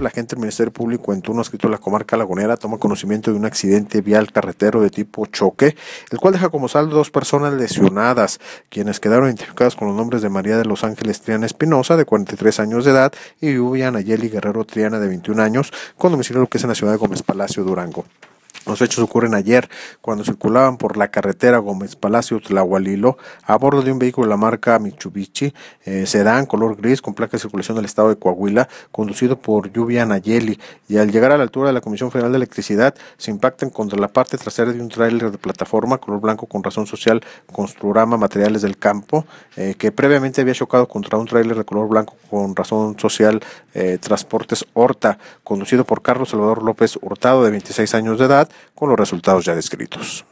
La gente del Ministerio Público en turno escrito en la comarca lagunera toma conocimiento de un accidente vial carretero de tipo choque, el cual deja como saldo dos personas lesionadas, quienes quedaron identificadas con los nombres de María de los Ángeles Triana Espinosa, de 43 años de edad, y Vivian Ayeli Guerrero Triana, de 21 años, con domicilio lo que es en la ciudad de Gómez Palacio, Durango. Los hechos ocurren ayer cuando circulaban por la carretera Gómez Palacio Tlahualilo a bordo de un vehículo de la marca Mitsubishi eh, sedán color gris con placa de circulación del estado de Coahuila conducido por Lluvia Nayeli y al llegar a la altura de la Comisión Federal de Electricidad se impactan contra la parte trasera de un tráiler de plataforma color blanco con razón social Construrama Materiales del Campo eh, que previamente había chocado contra un tráiler de color blanco con razón social eh, Transportes Horta conducido por Carlos Salvador López Hurtado de 26 años de edad con los resultados ya descritos.